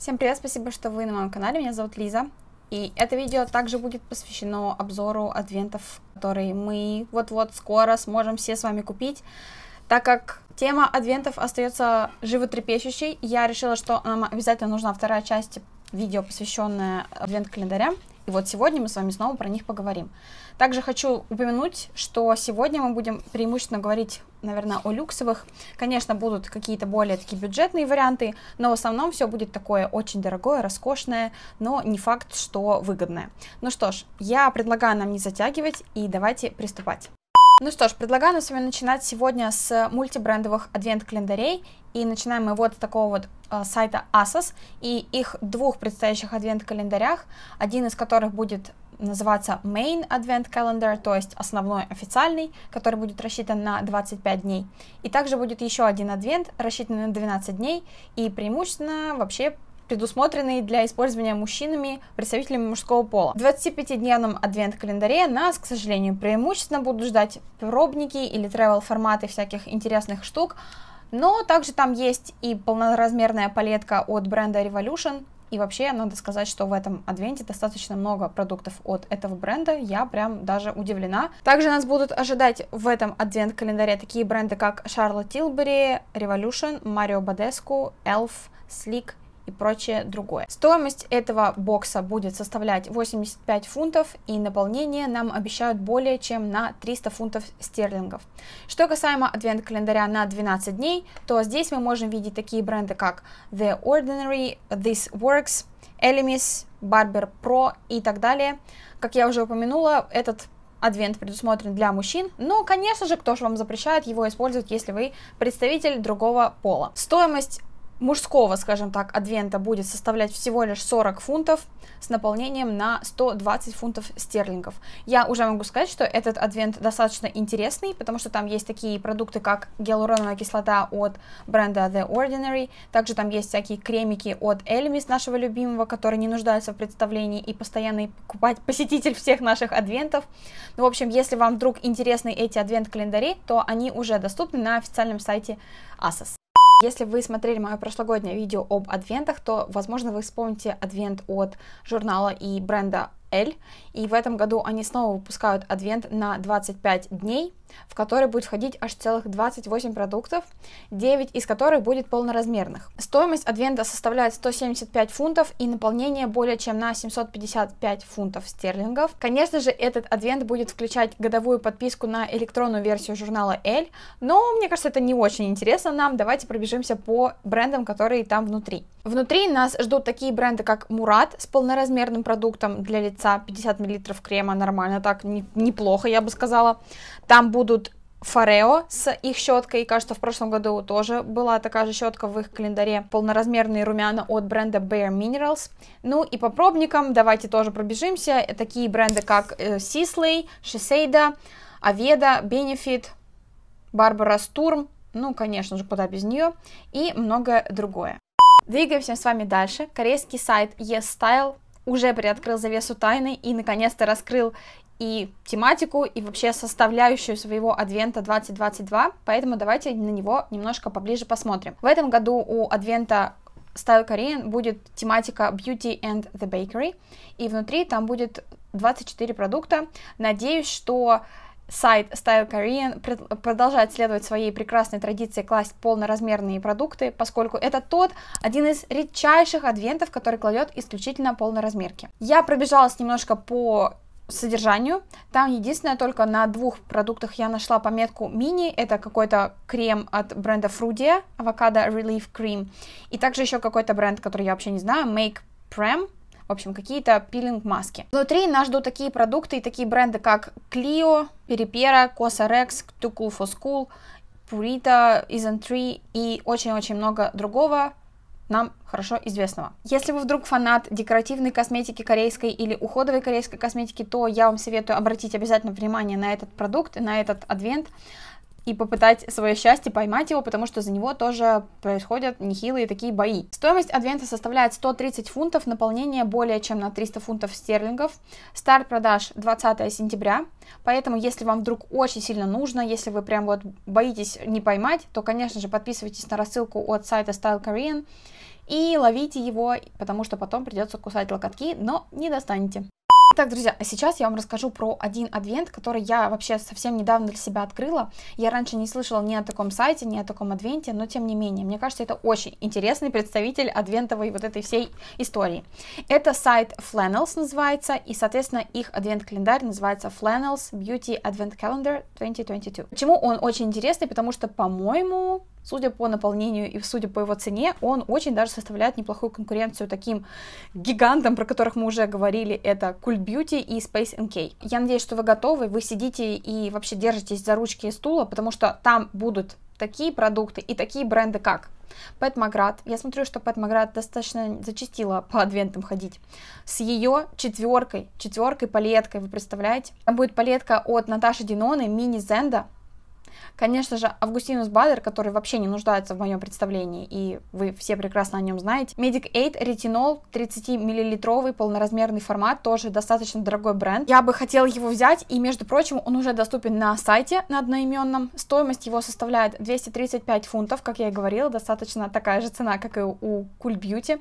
Всем привет, спасибо, что вы на моем канале, меня зовут Лиза. И это видео также будет посвящено обзору адвентов, которые мы вот-вот скоро сможем все с вами купить. Так как тема адвентов остается животрепещущей, я решила, что нам обязательно нужна вторая часть видео, посвященная адвент-календарям. И вот сегодня мы с вами снова про них поговорим. Также хочу упомянуть, что сегодня мы будем преимущественно говорить, наверное, о люксовых. Конечно, будут какие-то более такие бюджетные варианты, но в основном все будет такое очень дорогое, роскошное, но не факт, что выгодное. Ну что ж, я предлагаю нам не затягивать и давайте приступать. Ну что ж, предлагаю нам с вами начинать сегодня с мультибрендовых адвент-календарей. И начинаем мы вот с такого вот э, сайта Asos и их двух предстоящих адвент-календарях, один из которых будет называться Main Advent Calendar, то есть основной официальный, который будет рассчитан на 25 дней. И также будет еще один адвент, рассчитанный на 12 дней и преимущественно вообще предусмотренный для использования мужчинами, представителями мужского пола. В 25-дневном адвент-календаре нас, к сожалению, преимущественно будут ждать пробники или travel-форматы всяких интересных штук, но также там есть и полноразмерная палетка от бренда Revolution, и вообще, надо сказать, что в этом адвенте достаточно много продуктов от этого бренда. Я прям даже удивлена. Также нас будут ожидать в этом адвент-календаре такие бренды, как Charlotte Tilbury, Revolution, Mario Badescu, Elf, Sleek, и прочее другое. Стоимость этого бокса будет составлять 85 фунтов, и наполнение нам обещают более чем на 300 фунтов стерлингов. Что касаемо адвент-календаря на 12 дней, то здесь мы можем видеть такие бренды, как The Ordinary, This Works, Elemis, Barber Pro и так далее. Как я уже упомянула, этот адвент предусмотрен для мужчин, но, конечно же, кто же вам запрещает его использовать, если вы представитель другого пола. Стоимость мужского, скажем так, адвента будет составлять всего лишь 40 фунтов с наполнением на 120 фунтов стерлингов. Я уже могу сказать, что этот адвент достаточно интересный, потому что там есть такие продукты, как гиалуроновая кислота от бренда The Ordinary, также там есть всякие кремики от Elemis нашего любимого, который не нуждается в представлении и постоянный покупать посетитель всех наших адвентов. Ну, в общем, если вам вдруг интересны эти адвент-календари, то они уже доступны на официальном сайте Asos. Если вы смотрели мое прошлогоднее видео об адвентах, то, возможно, вы вспомните адвент от журнала и бренда L. И в этом году они снова выпускают адвент на 25 дней в который будет входить аж целых 28 продуктов, 9 из которых будет полноразмерных. Стоимость адвента составляет 175 фунтов и наполнение более чем на 755 фунтов стерлингов. Конечно же, этот адвент будет включать годовую подписку на электронную версию журнала L, но мне кажется, это не очень интересно нам. Давайте пробежимся по брендам, которые там внутри. Внутри нас ждут такие бренды, как Мурат с полноразмерным продуктом для лица, 50 мл крема, нормально так, неплохо, я бы сказала. Там будет будут Фарео с их щеткой. Кажется, в прошлом году тоже была такая же щетка в их календаре. Полноразмерные румяна от бренда Bare Minerals. Ну и по пробникам давайте тоже пробежимся. Э, такие бренды, как э, Sisley, Shiseido, Aveda, Benefit, Barbara Sturm. Ну, конечно же, куда без нее. И многое другое. Двигаемся с вами дальше. Корейский сайт YesStyle уже приоткрыл завесу тайны и наконец-то раскрыл и тематику, и вообще составляющую своего Адвента 2022, поэтому давайте на него немножко поближе посмотрим. В этом году у Адвента Style Korean будет тематика Beauty and the Bakery, и внутри там будет 24 продукта. Надеюсь, что сайт Style Korean продолжает следовать своей прекрасной традиции класть полноразмерные продукты, поскольку это тот один из редчайших адвентов, который кладет исключительно полноразмерки. Я пробежалась немножко по содержанию. Там единственное, только на двух продуктах я нашла пометку мини. Это какой-то крем от бренда Frudia, авокадо Relief Cream. И также еще какой-то бренд, который я вообще не знаю, Make Prem. В общем, какие-то пилинг-маски. Внутри нас ждут такие продукты и такие бренды, как Clio, Peripera, косарекс Too Cool for School, Purita, Isn't Tree и очень-очень много другого нам хорошо известного. Если вы вдруг фанат декоративной косметики корейской или уходовой корейской косметики, то я вам советую обратить обязательно внимание на этот продукт, на этот адвент и попытать свое счастье поймать его, потому что за него тоже происходят нехилые такие бои. Стоимость адвента составляет 130 фунтов, наполнение более чем на 300 фунтов стерлингов. Старт продаж 20 сентября, поэтому если вам вдруг очень сильно нужно, если вы прям вот боитесь не поймать, то, конечно же, подписывайтесь на рассылку от сайта Style Korean и ловите его, потому что потом придется кусать локотки, но не достанете. Так, друзья, а сейчас я вам расскажу про один адвент, который я вообще совсем недавно для себя открыла. Я раньше не слышала ни о таком сайте, ни о таком адвенте, но тем не менее, мне кажется, это очень интересный представитель адвентовой вот этой всей истории. Это сайт Flannels называется, и, соответственно, их адвент-календарь называется Flannels Beauty Advent Calendar 2022. Почему он очень интересный? Потому что, по-моему, Судя по наполнению и судя по его цене, он очень даже составляет неплохую конкуренцию таким гигантам, про которых мы уже говорили, это Cult Beauty и Space NK. Я надеюсь, что вы готовы, вы сидите и вообще держитесь за ручки и стула, потому что там будут такие продукты и такие бренды как Пэт Маград. Я смотрю, что Пэт Маград достаточно зачастила по адвентам ходить. С ее четверкой, четверкой палеткой, вы представляете? Там будет палетка от Наташи Диноны, мини Зенда, Конечно же, Августинус Бадер, который вообще не нуждается в моем представлении, и вы все прекрасно о нем знаете. Medic Aid ретинол 30-миллилитровый полноразмерный формат, тоже достаточно дорогой бренд. Я бы хотела его взять, и, между прочим, он уже доступен на сайте на одноименном. Стоимость его составляет 235 фунтов, как я и говорила, достаточно такая же цена, как и у Cool Beauty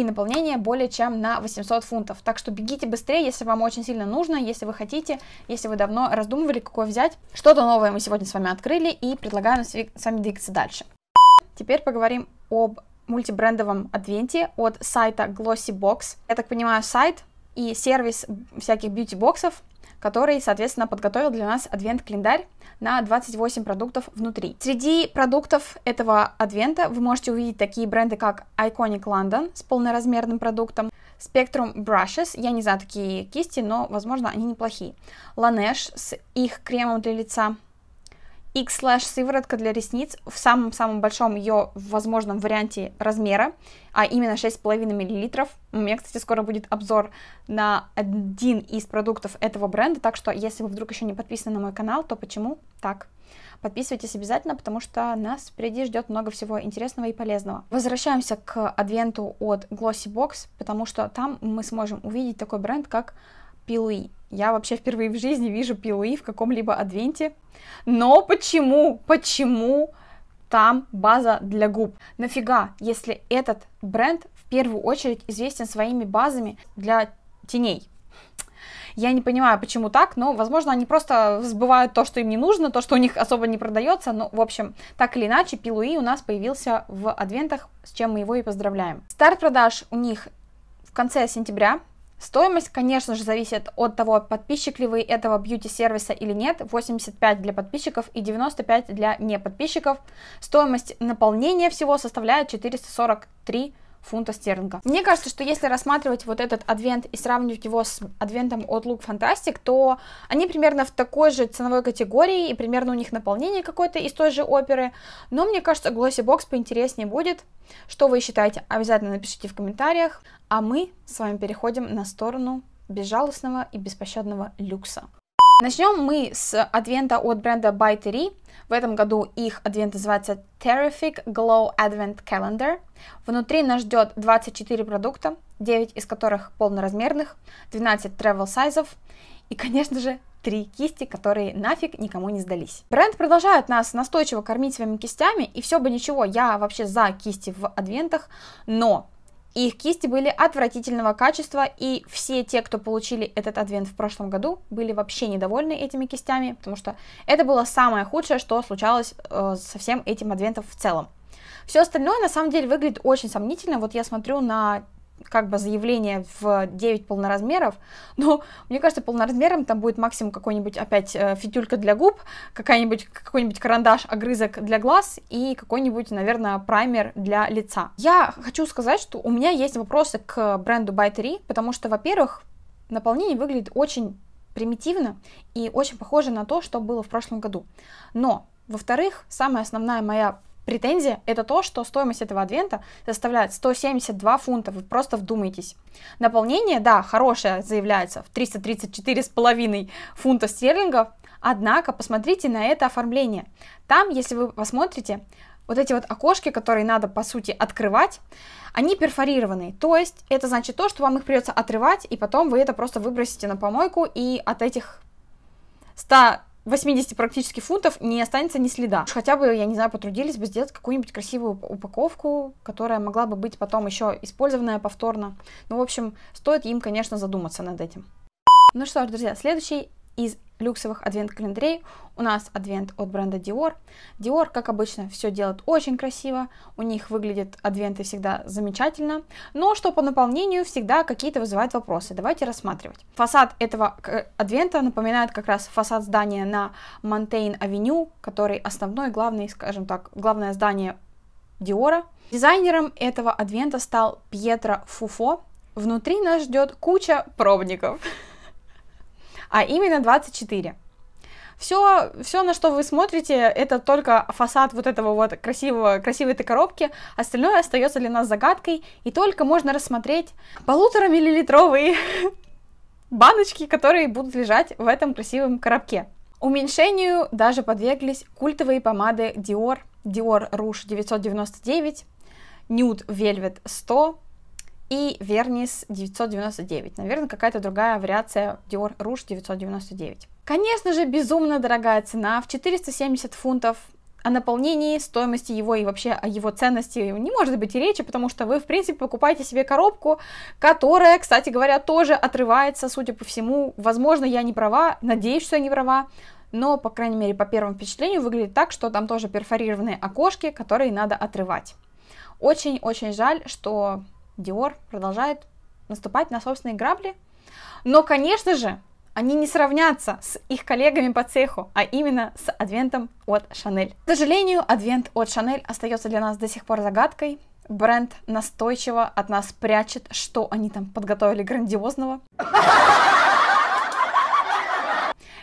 и наполнение более чем на 800 фунтов. Так что бегите быстрее, если вам очень сильно нужно, если вы хотите, если вы давно раздумывали, какой взять. Что-то новое мы сегодня с вами открыли и предлагаю с вами двигаться дальше. Теперь поговорим об мультибрендовом адвенте от сайта Glossybox. Я так понимаю, сайт и сервис всяких бьюти-боксов, который, соответственно, подготовил для нас адвент-календарь на 28 продуктов внутри. Среди продуктов этого адвента вы можете увидеть такие бренды, как Iconic London с полноразмерным продуктом, Spectrum Brushes, я не знаю такие кисти, но, возможно, они неплохие. Laneige с их кремом для лица, X slash сыворотка для ресниц в самом-самом большом ее возможном варианте размера, а именно 6,5 мл. У меня, кстати, скоро будет обзор на один из продуктов этого бренда, так что если вы вдруг еще не подписаны на мой канал, то почему так? Подписывайтесь обязательно, потому что нас впереди ждет много всего интересного и полезного. Возвращаемся к адвенту от Glossy Box, потому что там мы сможем увидеть такой бренд, как пилуи. Я вообще впервые в жизни вижу пилуи в каком-либо адвенте. Но почему, почему там база для губ? Нафига, если этот бренд в первую очередь известен своими базами для теней? Я не понимаю, почему так, но, возможно, они просто сбывают то, что им не нужно, то, что у них особо не продается. Но, в общем, так или иначе, Пилуи у нас появился в адвентах, с чем мы его и поздравляем. Старт продаж у них в конце сентября, Стоимость, конечно же, зависит от того, подписчик ли вы этого бьюти-сервиса или нет. 85 для подписчиков и 95 для неподписчиков. Стоимость наполнения всего составляет 443 рубля фунта стерлинга. Мне кажется, что если рассматривать вот этот адвент и сравнивать его с адвентом от Look Fantastic, то они примерно в такой же ценовой категории, и примерно у них наполнение какое-то из той же оперы, но мне кажется, Glossy Box поинтереснее будет. Что вы считаете, обязательно напишите в комментариях, а мы с вами переходим на сторону безжалостного и беспощадного люкса. Начнем мы с адвента от бренда By 3. В этом году их адвент называется Terrific Glow Advent Calendar. Внутри нас ждет 24 продукта, 9 из которых полноразмерных, 12 travel сайзов и, конечно же, три кисти, которые нафиг никому не сдались. Бренд продолжает нас настойчиво кормить своими кистями, и все бы ничего, я вообще за кисти в адвентах, но их кисти были отвратительного качества, и все те, кто получили этот адвент в прошлом году, были вообще недовольны этими кистями, потому что это было самое худшее, что случалось э, со всем этим адвентом в целом. Все остальное на самом деле выглядит очень сомнительно. Вот я смотрю на как бы заявление в 9 полноразмеров, но мне кажется, полноразмером там будет максимум какой-нибудь опять э, фитюлька для губ, какая-нибудь, какой-нибудь карандаш, огрызок для глаз и какой-нибудь, наверное, праймер для лица. Я хочу сказать, что у меня есть вопросы к бренду By 3, потому что, во-первых, наполнение выглядит очень примитивно и очень похоже на то, что было в прошлом году. Но во-вторых, самая основная моя Претензия – это то, что стоимость этого адвента составляет 172 фунта, вы просто вдумайтесь. Наполнение, да, хорошее заявляется в 334,5 фунта стерлингов, однако посмотрите на это оформление. Там, если вы посмотрите, вот эти вот окошки, которые надо, по сути, открывать, они перфорированные, то есть это значит то, что вам их придется отрывать, и потом вы это просто выбросите на помойку, и от этих 100 80 практически фунтов не останется ни следа. хотя бы, я не знаю, потрудились бы сделать какую-нибудь красивую упаковку, которая могла бы быть потом еще использованная повторно. Ну, в общем, стоит им, конечно, задуматься над этим. Ну что ж, друзья, следующий из люксовых адвент-календарей у нас адвент от бренда Dior. Dior, как обычно, все делает очень красиво, у них выглядят адвенты всегда замечательно, но что по наполнению всегда какие-то вызывают вопросы. Давайте рассматривать. Фасад этого э, адвента напоминает как раз фасад здания на Монтейн-авеню, который основной, главный, скажем так, главное здание Диора. Дизайнером этого адвента стал Пьетро Фуфо. Внутри нас ждет куча пробников а именно 24. Все, все, на что вы смотрите, это только фасад вот этого вот красивого, красивой этой коробки. Остальное остается для нас загадкой, и только можно рассмотреть полутора миллилитровые баночки, которые будут лежать в этом красивом коробке. Уменьшению даже подверглись культовые помады Dior, Dior Rouge 999, Nude Velvet 100, и Вернис 999. Наверное, какая-то другая вариация Dior Rouge 999. Конечно же, безумно дорогая цена в 470 фунтов. О наполнении, стоимости его и вообще о его ценности не может быть и речи, потому что вы, в принципе, покупаете себе коробку, которая, кстати говоря, тоже отрывается, судя по всему. Возможно, я не права, надеюсь, что я не права, но, по крайней мере, по первому впечатлению выглядит так, что там тоже перфорированные окошки, которые надо отрывать. Очень-очень жаль, что Dior продолжает наступать на собственные грабли. Но, конечно же, они не сравнятся с их коллегами по цеху, а именно с адвентом от Шанель. К сожалению, адвент от Шанель остается для нас до сих пор загадкой. Бренд настойчиво от нас прячет, что они там подготовили грандиозного.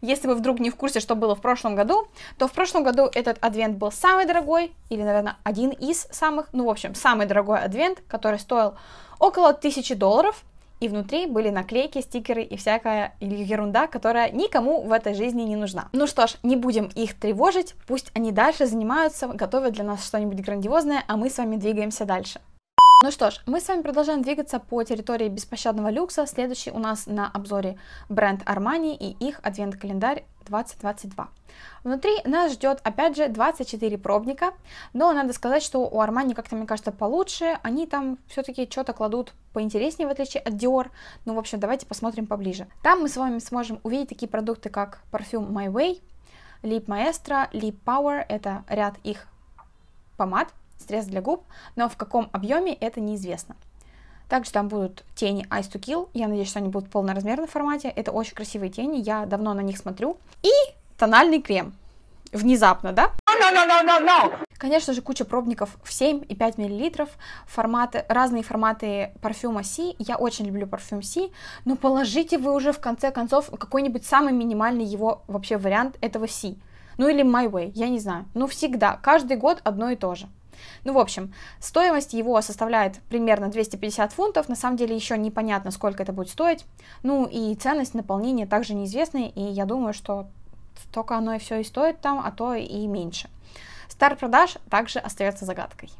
Если вы вдруг не в курсе, что было в прошлом году, то в прошлом году этот адвент был самый дорогой, или, наверное, один из самых, ну, в общем, самый дорогой адвент, который стоил около 1000 долларов, и внутри были наклейки, стикеры и всякая ерунда, которая никому в этой жизни не нужна. Ну что ж, не будем их тревожить, пусть они дальше занимаются, готовят для нас что-нибудь грандиозное, а мы с вами двигаемся дальше. Ну что ж, мы с вами продолжаем двигаться по территории беспощадного люкса. Следующий у нас на обзоре бренд Armani и их адвент-календарь 2022. Внутри нас ждет опять же 24 пробника, но надо сказать, что у Armani как-то, мне кажется, получше, они там все-таки что-то кладут поинтереснее, в отличие от Dior, ну, в общем, давайте посмотрим поближе. Там мы с вами сможем увидеть такие продукты, как парфюм My Way, Lip Maestro, Lip Power, это ряд их помад, средств для губ, но в каком объеме это неизвестно. Также там будут тени Ice to Kill, я надеюсь, что они будут в полноразмерном формате, это очень красивые тени, я давно на них смотрю. И тональный крем, внезапно, да? No, no, no, no, no. Конечно же, куча пробников в 7 и 5 мл, форматы, разные форматы парфюма C, я очень люблю парфюм C, но положите вы уже в конце концов какой-нибудь самый минимальный его вообще вариант этого C, ну или My Way, я не знаю, но ну всегда, каждый год одно и то же. Ну, в общем, стоимость его составляет примерно 250 фунтов, на самом деле еще непонятно, сколько это будет стоить. Ну и ценность наполнения также неизвестны, и я думаю, что только оно и все и стоит там, а то и меньше. Старт продаж также остается загадкой.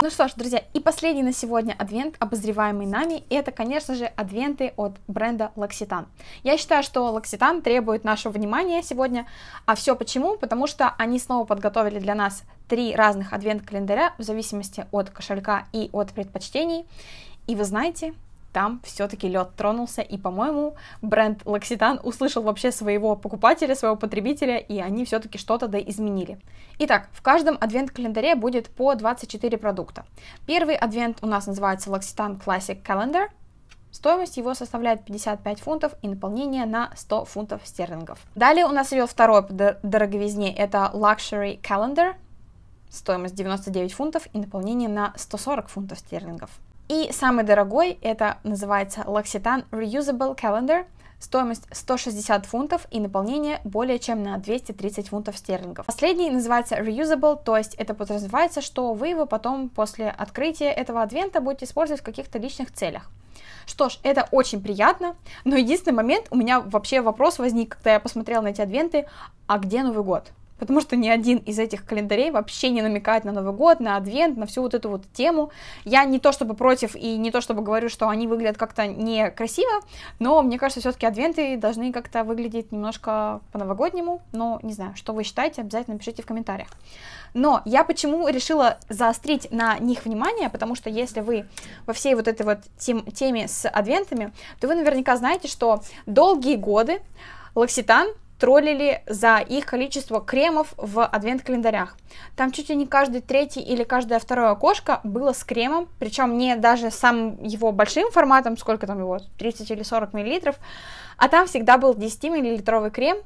Ну что ж, друзья, и последний на сегодня адвент, обозреваемый нами, это, конечно же, адвенты от бренда L'Occitane. Я считаю, что L'Occitane требует нашего внимания сегодня, а все почему? Потому что они снова подготовили для нас три разных адвент-календаря в зависимости от кошелька и от предпочтений. И вы знаете, там все-таки лед тронулся, и, по-моему, бренд Локситан услышал вообще своего покупателя, своего потребителя, и они все-таки что-то да изменили. Итак, в каждом адвент-календаре будет по 24 продукта. Первый адвент у нас называется Локситан Classic Calendar, Стоимость его составляет 55 фунтов и наполнение на 100 фунтов стерлингов. Далее у нас идет второй по дороговизне, это Luxury Calendar, стоимость 99 фунтов и наполнение на 140 фунтов стерлингов. И самый дорогой, это называется L'Occitane Reusable Calendar, стоимость 160 фунтов и наполнение более чем на 230 фунтов стерлингов. Последний называется reusable, то есть это подразумевается, что вы его потом после открытия этого адвента будете использовать в каких-то личных целях. Что ж, это очень приятно, но единственный момент, у меня вообще вопрос возник, когда я посмотрела на эти адвенты, а где Новый год? Потому что ни один из этих календарей вообще не намекает на Новый год, на Адвент, на всю вот эту вот тему. Я не то чтобы против и не то чтобы говорю, что они выглядят как-то некрасиво, но мне кажется, все-таки Адвенты должны как-то выглядеть немножко по-новогоднему. Но не знаю, что вы считаете, обязательно пишите в комментариях. Но я почему решила заострить на них внимание, потому что если вы во всей вот этой вот тем, теме с Адвентами, то вы наверняка знаете, что долгие годы Локситан троллили за их количество кремов в адвент-календарях. Там чуть ли не каждый третий или каждое второе окошко было с кремом, причем не даже сам его большим форматом, сколько там его, 30 или 40 миллилитров, а там всегда был 10-миллилитровый крем,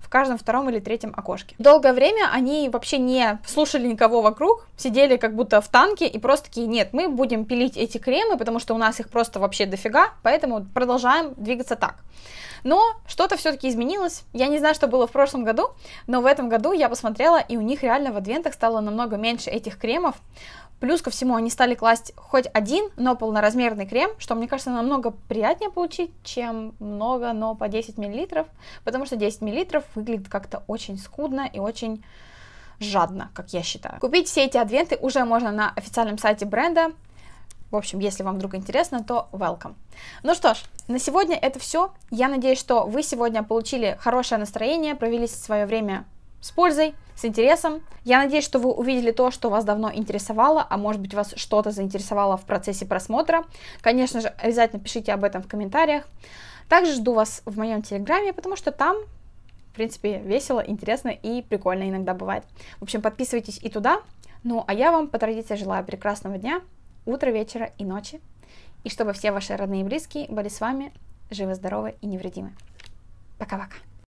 в каждом втором или третьем окошке. Долгое время они вообще не слушали никого вокруг, сидели как будто в танке и просто такие, нет, мы будем пилить эти кремы, потому что у нас их просто вообще дофига, поэтому продолжаем двигаться так. Но что-то все-таки изменилось. Я не знаю, что было в прошлом году, но в этом году я посмотрела, и у них реально в адвентах стало намного меньше этих кремов. Плюс ко всему они стали класть хоть один, но полноразмерный крем, что, мне кажется, намного приятнее получить, чем много, но по 10 мл, потому что 10 мл выглядит как-то очень скудно и очень жадно, как я считаю. Купить все эти адвенты уже можно на официальном сайте бренда. В общем, если вам вдруг интересно, то welcome. Ну что ж, на сегодня это все. Я надеюсь, что вы сегодня получили хорошее настроение, провели свое время с пользой, с интересом. Я надеюсь, что вы увидели то, что вас давно интересовало, а может быть вас что-то заинтересовало в процессе просмотра. Конечно же, обязательно пишите об этом в комментариях. Также жду вас в моем телеграме, потому что там, в принципе, весело, интересно и прикольно иногда бывает. В общем, подписывайтесь и туда. Ну, а я вам по традиции желаю прекрасного дня утра, вечера и ночи. И чтобы все ваши родные и близкие были с вами живы, здоровы и невредимы. Пока-пока.